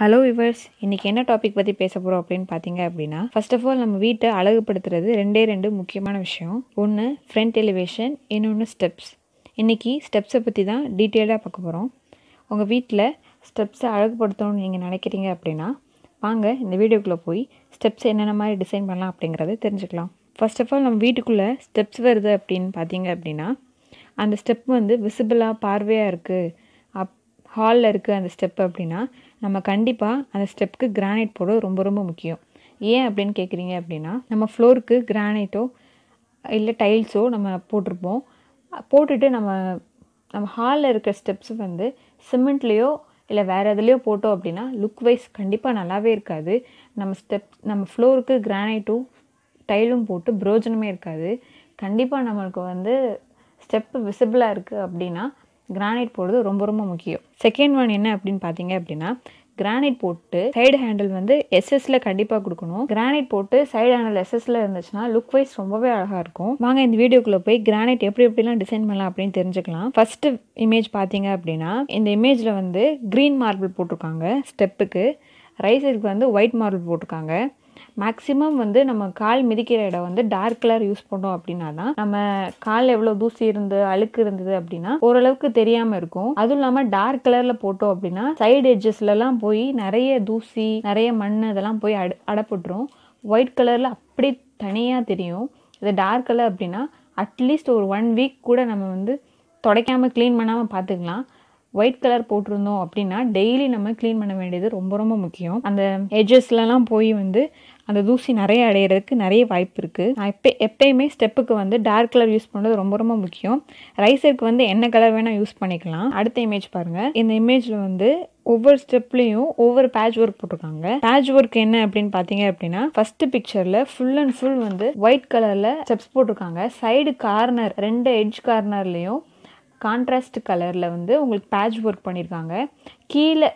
hello viewers இன்றைக்கி என்ன topic பற்றி பேச போகிறோம் அப்படின்னு பார்த்தீங்க அப்படின்னா ஃபர்ஸ்ட் ஆஃப் ஆல் நம்ம வீட்டை அழகுப்படுத்துறது ரெண்டே ரெண்டு முக்கியமான விஷயம் ஒன்று ஃப்ரண்ட் எலிவேஷன் இன்னொன்று ஸ்டெப்ஸ் இன்றைக்கி ஸ்டெப்ஸை பற்றி தான் டீட்டெயிலாக பார்க்க போகிறோம் உங்கள் வீட்டில் ஸ்டெப்ஸை அழகுபடுத்தணும்னு நீங்கள் நினைக்கிறீங்க அப்படின்னா வாங்க இந்த வீடியோக்குள்ளே போய் ஸ்டெப்ஸ் என்னென்ன மாதிரி டிசைன் பண்ணலாம் அப்படிங்கிறத தெரிஞ்சுக்கலாம் ஃபர்ஸ்ட் ஆஃப் ஆல் நம்ம வீட்டுக்குள்ளே ஸ்டெப்ஸ் வருது அப்படின்னு பார்த்தீங்க அப்படின்னா அந்த ஸ்டெப் வந்து விசிபிளாக பார்வையாக இருக்குது அப் ஹாலில் இருக்குது அந்த ஸ்டெப் அப்படின்னா நம்ம கண்டிப்பாக அந்த ஸ்டெப்புக்கு கிரானைட் போடுறது ரொம்ப ரொம்ப முக்கியம் ஏன் அப்படின்னு கேட்குறீங்க அப்படின்னா நம்ம ஃப்ளோருக்கு கிரானைட்டோ இல்லை டைல்ஸோ நம்ம போட்டிருப்போம் போட்டுட்டு நம்ம நம்ம ஹாலில் இருக்கிற ஸ்டெப்ஸ் வந்து சிமெண்ட்லேயோ இல்லை வேறு எதுலேயோ போட்டோம் அப்படின்னா லுக் வைஸ் கண்டிப்பாக நல்லாவே இருக்காது நம்ம ஸ்டெப் நம்ம ஃப்ளோருக்கு கிரானைட்டும் டைலும் போட்டு பிரோஜனமே இருக்காது கண்டிப்பாக நம்மளுக்கு வந்து ஸ்டெப்பு விசிபிளாக இருக்குது அப்படின்னா கிரானைட் போடுறது ரொம்ப ரொம்ப முக்கியம் செகண்ட் ஒன் என்ன அப்படின்னு பார்த்தீங்க அப்படின்னா கிரானைட் போட்டு சைடு ஹேண்டில் வந்து எஸ்எஸ்ல கண்டிப்பாக கொடுக்கணும் கிரானைட் போட்டு சைடு ஹேண்டில் எஸ்எஸ்ல இருந்துச்சுன்னா லுக் வைஸ் ரொம்பவே அழகாக இருக்கும் வாங்க இந்த வீடியோக்குள்ளே போய் கிரானைட் எப்படி எப்படிலாம் டிசைன் பண்ணலாம் அப்படின்னு தெரிஞ்சுக்கலாம் ஃபர்ஸ்ட் இமேஜ் பார்த்தீங்க அப்படின்னா இந்த இமேஜில் வந்து க்ரீன் மார்பிள் போட்டிருக்காங்க ஸ்டெப்புக்கு ரைஸுக்கு வந்து ஒயிட் மார்பிள் போட்டிருக்காங்க மேக்ஸிமம் வந்து நம்ம கால் மிதிக்கிற இடம் வந்து டார்க் கலர் யூஸ் பண்ணோம் அப்படின்னா தான் நம்ம கால் எவ்வளோ தூசி இருந்து அழுக்கு இருந்தது அப்படின்னா ஓரளவுக்கு தெரியாமல் இருக்கும் அதுவும் இல்லாமல் டார்க் கலரில் போட்டோம் அப்படின்னா சைடு எட்ஜஸ்லலாம் போய் நிறைய தூசி நிறைய மண் இதெல்லாம் போய் அட அடப்பட்டுரும் ஒயிட் கலரில் அப்படி தனியாக தெரியும் இது டார்க் கலர் அப்படின்னா அட்லீஸ்ட் ஒரு ஒன் வீக் கூட நம்ம வந்து தொடக்காமல் க்ளீன் பண்ணாமல் பார்த்துக்கலாம் ஒயிட் கலர் போட்டிருந்தோம் அப்படின்னா டெய்லி நம்ம க்ளீன் பண்ண வேண்டியது ரொம்ப ரொம்ப முக்கியம் அந்த எஜஸ்லலாம் போய் வந்து அந்த தூசி நிறைய அடையிறதுக்கு நிறைய வாய்ப்பு இருக்குது நான் எப்போ எப்பயுமே ஸ்டெப்புக்கு வந்து டார்க் கலர் யூஸ் பண்ணுறது ரொம்ப ரொம்ப முக்கியம் ரைஸருக்கு வந்து என்ன கலர் வேணால் யூஸ் பண்ணிக்கலாம் அடுத்த இமேஜ் பாருங்கள் இந்த இமேஜில் வந்து ஒவ்வொரு ஸ்டெப்லேயும் ஒவ்வொரு பேட்ச் ஒர்க் போட்டிருக்காங்க பேட்ச் ஒர்க் என்ன அப்படின்னு பார்த்தீங்க அப்படின்னா ஃபஸ்ட்டு பிக்சரில் ஃபுல் அண்ட் ஃபுல் வந்து ஒயிட் கலரில் ஸ்டெப்ஸ் போட்டிருக்காங்க சைடு கார்னர் ரெண்டு எட்ஜ் கார்னர்லேயும் கான்ட்ராஸ்ட் கலரில் வந்து உங்களுக்கு பேட்ச் ஒர்க் பண்ணியிருக்காங்க கீழே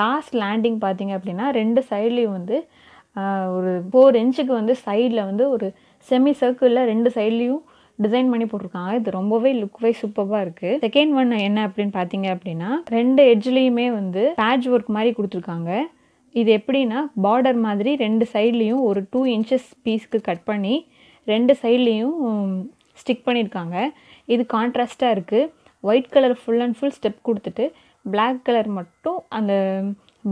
லாஸ்ட் லேண்டிங் பார்த்தீங்க அப்படின்னா ரெண்டு சைட்லேயும் வந்து ஒரு ஃபோர் இன்ச்சுக்கு வந்து சைடில் வந்து ஒரு செமி சர்க்கிளில் ரெண்டு சைட்லேயும் டிசைன் பண்ணி போட்டிருக்காங்க இது ரொம்பவே லுக் வைஸ் சூப்பராக இருக்குது செகண்ட் ஒன் என்ன அப்படின்னு பார்த்தீங்க அப்படின்னா ரெண்டு எட்ஜ்லேயுமே வந்து பேட்ச் ஒர்க் மாதிரி கொடுத்துருக்காங்க இது எப்படின்னா பார்டர் மாதிரி ரெண்டு சைட்லேயும் ஒரு டூ இன்ச்சஸ் பீஸ்க்கு கட் பண்ணி ரெண்டு சைட்லேயும் ஸ்டிக் பண்ணியிருக்காங்க இது கான்ட்ராஸ்ட்டாக இருக்குது white colour full and full step கொடுத்துட்டு பிளாக் கலர் மட்டும் அந்த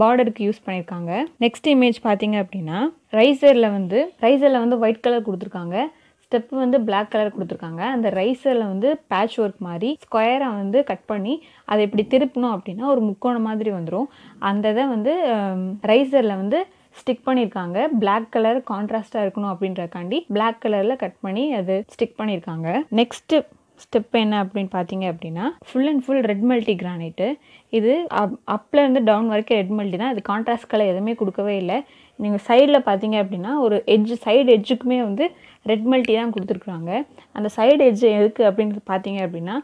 பார்டருக்கு யூஸ் பண்ணியிருக்காங்க நெக்ஸ்ட் இமேஜ் பார்த்தீங்க அப்படின்னா ரைசரில் வந்து ரைசரில் வந்து ஒயிட் கலர் கொடுத்துருக்காங்க ஸ்டெப் வந்து பிளாக் கலர் கொடுத்துருக்காங்க அந்த ரைஸரில் வந்து பேட்ச் ஒர்க் மாதிரி ஸ்கொயராக வந்து கட் பண்ணி அதை இப்படி திருப்பினோம் அப்படின்னா ஒரு முக்கோணம் மாதிரி வந்துடும் அந்த இதை வந்து ரைஸரில் வந்து ஸ்டிக் பண்ணியிருக்காங்க பிளாக் கலர் கான்ட்ராஸ்டாக இருக்கணும் அப்படின்றக்காண்டி பிளாக் கலரில் கட் பண்ணி அது ஸ்டிக் பண்ணியிருக்காங்க நெக்ஸ்ட்டு ஸ்டெப் என்ன அப்படின்னு பார்த்தீங்க அப்படின்னா full and full red multi granite இது அப் அப்லேருந்து டவுன் வரைக்கும் ரெட் மல்டி தான் இது கான்ட்ராஸ்ட் கலர் எதுவுமே கொடுக்கவே இல்லை நீங்கள் சைடில் பார்த்தீங்க அப்படின்னா ஒரு எஜ் சைடு எட்ஜுக்குமே வந்து ரெட் மல்டி தான் கொடுத்துருக்குறாங்க அந்த சைடு எட்ஜ் எதுக்கு அப்படின்னு பார்த்தீங்க அப்படின்னா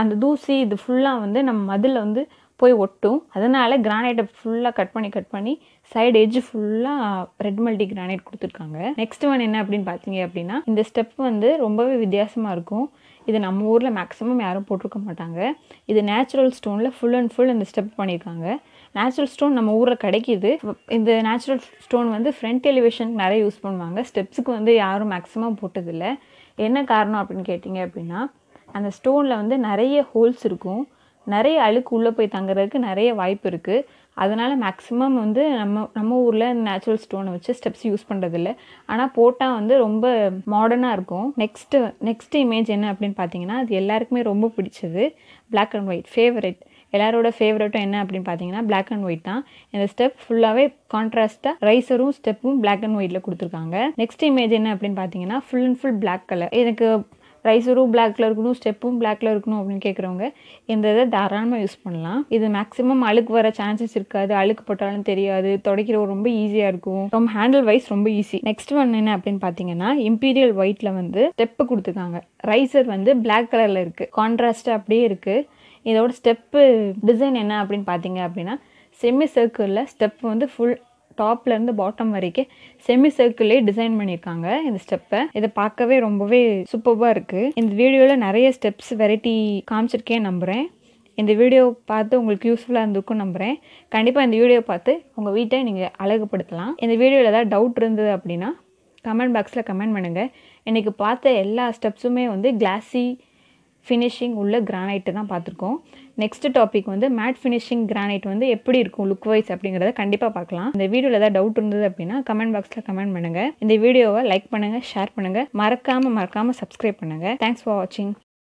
அந்த தூசி இது ஃபுல்லாக வந்து நம்ம மதில் வந்து போய் ஒட்டும் அதனால் கிரானைட்டை ஃபுல்லாக கட் பண்ணி கட் பண்ணி சைடு எஜ் ஃபுல்லாக ரெட் மல்டி கிரானைட் கொடுத்துருக்காங்க நெக்ஸ்ட் ஒன் என்ன அப்படின்னு பார்த்தீங்க அப்படின்னா இந்த ஸ்டெப் வந்து ரொம்பவே வித்தியாசமாக இருக்கும் இது நம்ம ஊரில் மேக்ஸிமம் யாரும் போட்டிருக்க மாட்டாங்க இது நேச்சுரல் ஸ்டோனில் ஃபுல் அண்ட் ஃபுல் இந்த ஸ்டெப் பண்ணியிருக்காங்க நேச்சுரல் ஸ்டோன் நம்ம ஊரில் கிடைக்கிது இந்த நேச்சுரல் ஸ்டோன் வந்து ஃப்ரண்ட் எலிவேஷனுக்கு நிறைய யூஸ் பண்ணுவாங்க ஸ்டெப்ஸுக்கு வந்து யாரும் மேக்ஸிமம் போட்டதில்லை என்ன காரணம் அப்படின்னு கேட்டிங்க அப்படின்னா அந்த ஸ்டோனில் வந்து நிறைய ஹோல்ஸ் இருக்கும் நிறைய அழுக்கு உள்ளே போய் தங்குறதுக்கு நிறைய வாய்ப்பு இருக்குது அதனால் மேக்ஸிமம் வந்து நம்ம நம்ம ஊரில் நேச்சுரல் ஸ்டோனை வச்சு ஸ்டெப்ஸ் யூஸ் பண்ணுறதில்ல ஆனால் போட்டால் வந்து ரொம்ப மாடர்னாக இருக்கும் நெக்ஸ்ட்டு நெக்ஸ்ட் இமேஜ் என்ன அப்படின்னு பார்த்தீங்கன்னா அது எல்லாருக்குமே ரொம்ப பிடிச்சது பிளாக் அண்ட் ஒயிட் ஃபேவரட் எல்லாரோட ஃபேவரட்டும் என்ன அப்படின்னு பார்த்தீங்கன்னா பிளாக் அண்ட் ஒயிட் தான் இந்த ஸ்டெப் ஃபுல்லாகவே கான்ட்ராஸ்ட்டாக ரைஸரும் ஸ்டெப்பும் பிளாக் அண்ட் ஒயிட்டில் கொடுத்துருக்காங்க நெக்ஸ்ட் இமேஜ் என்ன அப்படின்னு பார்த்தீங்கன்னா full and full black colour எனக்கு ரைஸரும் பிளாக்கில் இருக்கணும் ஸ்டெப்பும் பிளாக்கில் இருக்கணும் அப்படின்னு கேட்குறவங்க இந்த இதை தாராளமாக யூஸ் பண்ணலாம் இது மேக்ஸிமம் அழுக்கு வர சான்சஸ் இருக்காது அழுக்கு போட்டாலும் தெரியாது துடைக்கிற ரொம்ப ஈஸியாக இருக்கும் ரொம்ப ஹேண்டில் வைஸ் ரொம்ப ஈஸி நெக்ஸ்ட் ஒன் என்ன அப்படின்னு பார்த்தீங்கன்னா இம்பீரியல் ஒயிட்டில் வந்து ஸ்டெப்பு கொடுத்துருக்காங்க ரைசர் வந்து பிளாக் கலரில் இருக்குது கான்ட்ராஸ்ட்டாக அப்படியே இருக்குது இதோட ஸ்டெப்பு டிசைன் என்ன அப்படின்னு பார்த்தீங்க அப்படின்னா செமி சர்க்கிளில் ஸ்டெப் வந்து ஃபுல் டாப்லேருந்து பாட்டம் வரைக்கும் செமி சர்க்கிள்லேயே டிசைன் பண்ணியிருக்காங்க இந்த ஸ்டெப்பை இதை பார்க்கவே ரொம்பவே சூப்பராக இருக்குது இந்த வீடியோவில் நிறைய ஸ்டெப்ஸ் வெரைட்டி காமிச்சிருக்கேன் நம்புகிறேன் இந்த வீடியோ பார்த்து உங்களுக்கு யூஸ்ஃபுல்லாக இருந்திருக்கும் நம்புகிறேன் கண்டிப்பாக இந்த வீடியோ பார்த்து உங்கள் வீட்டை நீங்கள் அழகுப்படுத்தலாம் இந்த வீடியோவில் ஏதாவது டவுட் இருந்தது அப்படின்னா கமெண்ட் பாக்ஸில் கமெண்ட் பண்ணுங்கள் இன்றைக்கி பார்த்த எல்லா ஸ்டெப்ஸுமே வந்து கிளாஸி ஃபினிஷிங் உள்ள கிரானைட்டு தான் பார்த்துருக்கோம் நெக்ஸ்ட் டாபிக் வந்து மேட் ஃபினிஷிங் கிரானைட் வந்து எப்படி இருக்கும் லுக் வைஸ் அப்படிங்கிறத கண்டிப்பாக பார்க்கலாம் இந்த வீடியோவில் ஏதாவது டவுட் இருந்தது அப்படின்னா கமெண்ட் பாக்ஸில் கமெண்ட் பண்ணுங்கள் இந்த வீடியோவை லைக் பண்ணுங்கள் ஷேர் பண்ணுங்கள் மறக்காமல் மறக்காமல் சப்ஸ்கிரைப் பண்ணுங்கள் தேங்க்ஸ் ஃபார் வாட்சிங்